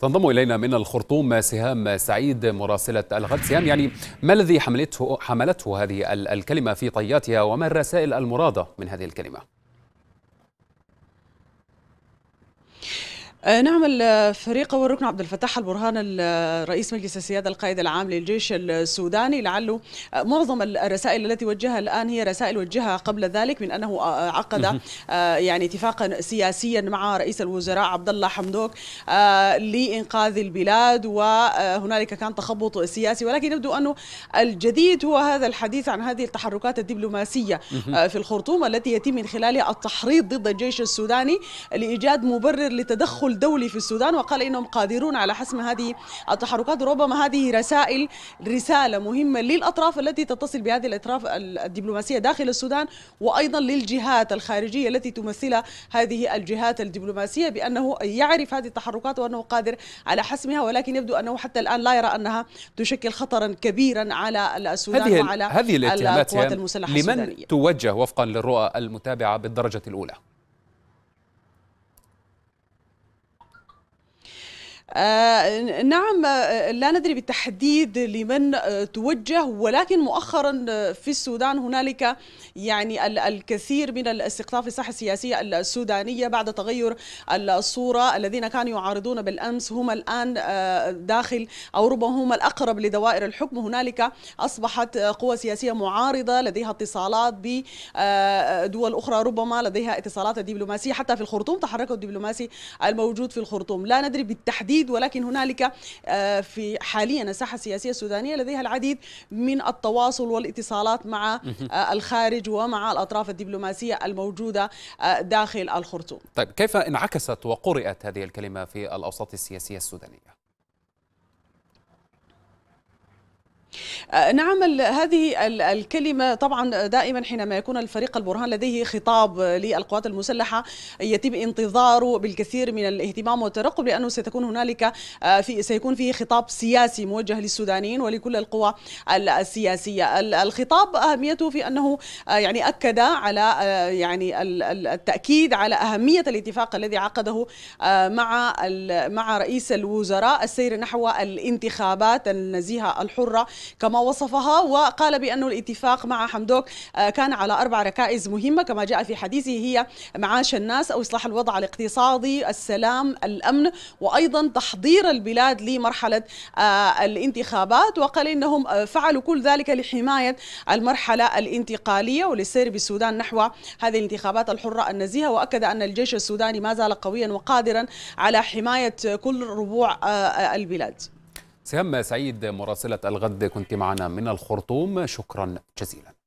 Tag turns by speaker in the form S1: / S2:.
S1: تنضم الينا من الخرطوم سهام سعيد مراسله الغد سهام يعني ما الذي حملته حملته هذه الكلمه في طياتها وما الرسائل المراده من هذه الكلمه؟
S2: آه، نعم الفريق والركن عبد الفتاح البرهان رئيس مجلس السيادة القائد العام للجيش السوداني لعله آه، معظم الرسائل التي وجهها الآن هي رسائل وجهها قبل ذلك من أنه آه، عقد يعني اتفاقا سياسيا مع رئيس الوزراء عبد الله حمدوك لإنقاذ البلاد وهنالك كان تخبط سياسي ولكن يبدو أنه الجديد هو هذا الحديث عن هذه التحركات الدبلوماسية في الخرطوم التي يتم من خلالها التحريض ضد الجيش السوداني لإيجاد مبرر لتدخل تحول دولي في السودان وقال انهم قادرون على حسم هذه التحركات ربما هذه رسائل رساله مهمه للاطراف التي تتصل بهذه الاطراف الدبلوماسيه داخل السودان وايضا للجهات الخارجيه التي تمثلها هذه الجهات الدبلوماسيه بانه يعرف هذه التحركات وانه قادر على حسمها ولكن يبدو انه حتى الان لا يرى انها تشكل خطرا كبيرا على السودان هذه وعلى هذه القوات المسلحه لمن السودانية.
S1: توجه وفقا للرؤى المتابعه بالدرجه الاولى
S2: آه، نعم آه، لا ندري بالتحديد لمن آه، توجه ولكن مؤخرا في السودان هنالك يعني الكثير من الاستقطاب في الساحه السياسيه السودانيه بعد تغير الصوره الذين كانوا يعارضون بالامس هم الان داخل او ربما هم الاقرب لدوائر الحكم هنالك اصبحت قوى سياسيه معارضه لديها اتصالات بدول اخرى ربما لديها اتصالات دبلوماسيه حتى في الخرطوم تحركوا الدبلوماسي الموجود في الخرطوم لا ندري بالتحديد العديد ولكن هنالك آه، في حاليا الساحه السياسيه السودانيه لديها العديد من التواصل والاتصالات مع آه، الخارج ومع الاطراف الدبلوماسيه الموجوده آه، داخل الخرطوم.
S1: طيب كيف انعكست وقرئت هذه الكلمه في الاوساط السياسيه السودانيه؟
S2: آه، نعم هذه الكلمة طبعا دائما حينما يكون الفريق البرهان لديه خطاب للقوات المسلحة يتم انتظاره بالكثير من الاهتمام والترقب لأنه ستكون هنالك آه، في سيكون فيه خطاب سياسي موجه للسودانيين ولكل القوى السياسية الخطاب أهميته في أنه آه، يعني أكد على يعني التأكيد على أهمية الاتفاق الذي عقده مع مع رئيس الوزراء السير نحو الانتخابات النزيهة الحرة كما وصفها وقال بأن الاتفاق مع حمدوك آه، كان على أربع ركائز مهمة كما جاء في حديثه هي معاش الناس أو إصلاح الوضع الاقتصادي السلام الأمن وأيضا تحضير البلاد لمرحلة آه، الانتخابات وقال إنهم آه، فعلوا كل ذلك لحماية المرحلة الانتقالية وللسير بالسودان نحو هذه الانتخابات الحرة النزيهة وأكد أن الجيش السوداني ما زال قويا وقادرا على حماية كل ربوع البلاد
S1: سهام سعيد مراسلة الغد كنت معنا من الخرطوم شكرا جزيلا